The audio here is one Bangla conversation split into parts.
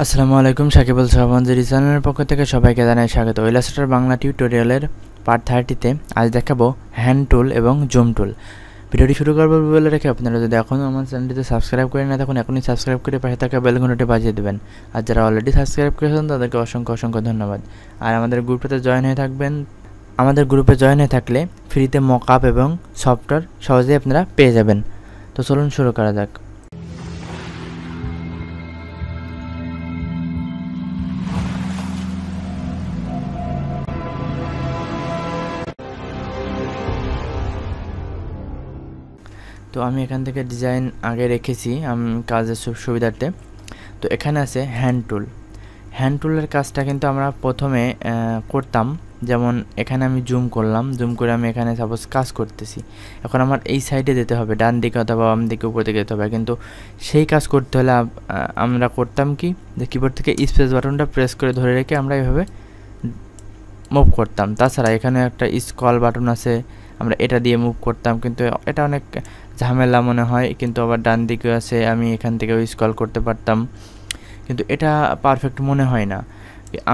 আসসালামু আলাইকুম সাকিবুল সাহবানজির চ্যানেলের পক্ষ থেকে সবাইকে জানাই স্বাগত ওয়েলাস্টার বাংলা টিউটোরিয়ালের পার্ট থার্টিতে আজ দেখাবো হ্যান্ড টুল এবং জুম টুল ভিডিওটি শুরু করবো বলে রেখে আপনারা যদি এখনও আমার চ্যানেলটিতে সাবস্ক্রাইব করে না তখন এখনই সাবস্ক্রাইব করে পাশে থাকা বেলঘন্টাটি বাজিয়ে দেবেন আর যারা অলরেডি সাবস্ক্রাইব করেছেন তাদেরকে অসংখ্য অসংখ্য ধন্যবাদ আর আমাদের গ্রুপেতে জয়েন হয়ে থাকবেন আমাদের গ্রুপে জয়েন হয়ে থাকলে ফ্রিতে মক আপ এবং সফটওয়্যার সহজেই আপনারা পেয়ে যাবেন তো চলুন শুরু করা যাক তো আমি এখান থেকে ডিজাইন আগে রেখেছি আমি কাজের সুবিধার্থে তো এখানে আছে হ্যান্ড টুল হ্যান্ড টুলের কাজটা কিন্তু আমরা প্রথমে করতাম যেমন এখানে আমি জুম করলাম জুম করে আমি এখানে সাপোজ কাজ করতেছি এখন আমার এই সাইডে যেতে হবে ডান দিকে অথবা বাম দিকে উপর দিকে যেতে হবে কিন্তু সেই কাজ করতে হলে আমরা করতাম কি যে কিবোর্ড থেকে স্পেস বাটনটা প্রেস করে ধরে রেখে আমরা এভাবে মুভ করতাম তাছাড়া এখানে একটা স্কল বাটন আছে আমরা এটা দিয়ে মুভ করতাম কিন্তু এটা অনেক ঝামেলা মনে হয় কিন্তু আবার ডান দিকেও আছে আমি এখান থেকেও স্কল করতে পারতাম কিন্তু এটা পারফেক্ট মনে হয় না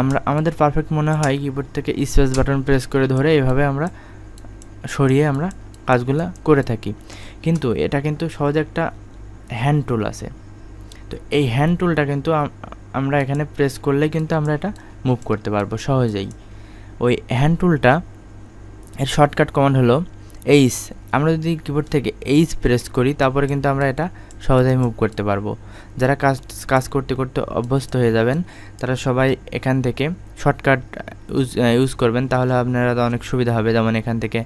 আমরা আমাদের পারফেক্ট মনে হয় কিবোর্ড থেকে স্পেস বাটন প্রেস করে ধরে এভাবে আমরা সরিয়ে আমরা কাজগুলো করে থাকি কিন্তু এটা কিন্তু সহজে একটা হ্যান্ড টুল আছে তো এই হ্যান্ড টুলটা কিন্তু আমরা এখানে প্রেস করলে কিন্তু আমরা এটা মুভ করতে পারবো সহজেই ওই হ্যান্ড টুলটা এর শর্টকাট কমান্ড হলো এইস আমরা যদি কিবোর্ড থেকে এইচ প্রেস করি তারপরে কিন্তু আমরা এটা সহজেই মুভ করতে পারবো যারা কাজ কাজ করতে করতে অভ্যস্ত হয়ে যাবেন তারা সবাই এখান থেকে শর্টকাট ইউজ ইউজ করবেন তাহলে আপনারা তো অনেক সুবিধা হবে যেমন এখান থেকে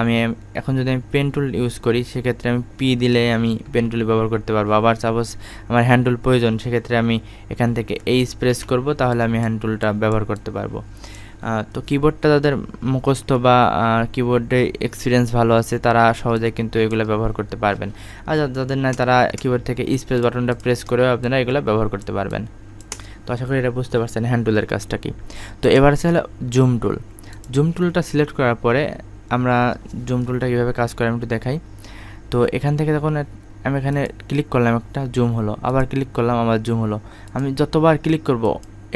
আমি এখন যদি আমি পেন টুল ইউজ করি সেক্ষেত্রে আমি পি দিলে আমি পেন টুল ব্যবহার করতে পারবো আবার সাপোজ আমার হ্যান্ড টুল প্রয়োজন সেক্ষেত্রে আমি এখান থেকে এইচ প্রেস করব তাহলে আমি হ্যান্ড টুলটা ব্যবহার করতে পারবো তো কিবোর্ডটা তাদের মুখস্থ বা কিবোর্ডে এক্সপিরিয়েন্স ভালো আছে তারা সহজে কিন্তু এগুলো ব্যবহার করতে পারবেন আর যাদের না তারা কিবোর্ড থেকে স্পেস বাটনটা প্রেস করেও আপনারা এগুলো ব্যবহার করতে পারবেন তো আশা করি এটা বুঝতে পারছেন হ্যান্ড টুলের কাজটা কি তো এবার আছে হলো জুম টুল জুম টুলটা সিলেক্ট করার পরে আমরা জুম টুলটা কীভাবে কাজ করে আমি একটু দেখাই তো এখান থেকে যখন আমি এখানে ক্লিক করলাম একটা জুম হলো আবার ক্লিক করলাম আবার জুম হলো আমি যতবার ক্লিক করব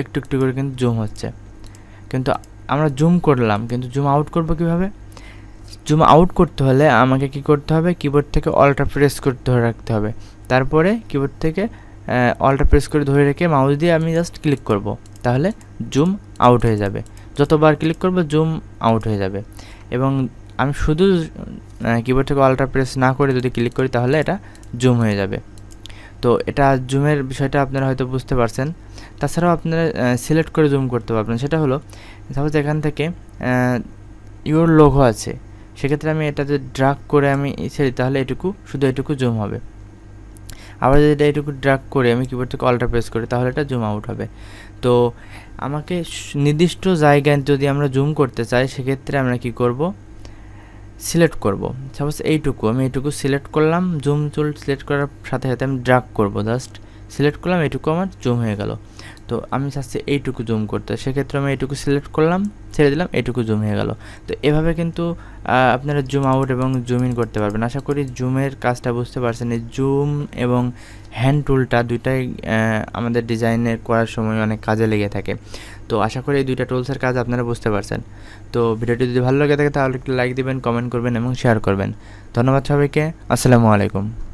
একটু একটু করে কিন্তু জুম হচ্ছে কিন্তু আমরা জুম করলাম কিন্তু জুম আউট করব কিভাবে জুম আউট করতে হলে আমাকে কি করতে হবে কিবোর্ড থেকে অলটা প্রেস করতে ধরে রাখতে হবে তারপরে কিবোর্ড থেকে অলটা প্রেস করে ধরে রেখে মাউস দিয়ে আমি জাস্ট ক্লিক করব তাহলে জুম আউট হয়ে যাবে যতবার ক্লিক করব জুম আউট হয়ে যাবে এবং আমি শুধু কিবোর্ড থেকে অল্টা প্রেস না করে যদি ক্লিক করি তাহলে এটা জুম হয়ে যাবে তো এটা জুমের বিষয়টা আপনারা হয়তো বুঝতে পারছেন তাছাড়াও আপনারা সিলেক্ট করে জুম করতে পারবেন সেটা হলো সাপোজ এখান থেকে ইউর লোগো আছে সেক্ষেত্রে আমি এটাতে ড্রাগ করে আমি ছেড়ি তাহলে এটুকু শুধু এটুকু জুম হবে আবার যদি এটা এটুকু ড্রাগ করে আমি কিবোর্ড থেকে অল্টার প্রেস করি তাহলে এটা জুম আউট হবে তো আমাকে নির্দিষ্ট জায়গায় যদি আমরা জুম করতে চাই সেক্ষেত্রে আমরা কি করব সিলেক্ট করব সাপোজ এইটুকু আমি এইটুকু সিলেক্ট করলাম জুম চুল সিলেক্ট করার সাথে সাথে আমি ড্রাগ করব জাস্ট সিলেক্ট করলাম এটুকু আমার জুম হয়ে গেল তো আমি চাচ্ছি এইটুকু জুম করতে সেক্ষেত্রে আমি এইটুকু সিলেক্ট করলাম ছেড়ে দিলাম এটুকু জুম হয়ে গেল তো এভাবে কিন্তু আপনারা জুম আউট এবং জুম ইন করতে পারবেন আশা করি জুমের কাজটা বুঝতে পারছেন এই জুম এবং হ্যান্ড টুলটা দুইটাই আমাদের ডিজাইনের করার সময় অনেক কাজে লেগে থাকে তো আশা করি এই দুইটা টুলসের কাজ আপনারা বুঝতে পারছেন তো ভিডিওটি যদি ভালো লেগে থাকে তাহলে একটু লাইক দেবেন কমেন্ট করবেন এবং শেয়ার করবেন ধন্যবাদ সবাইকে আসসালামু আলাইকুম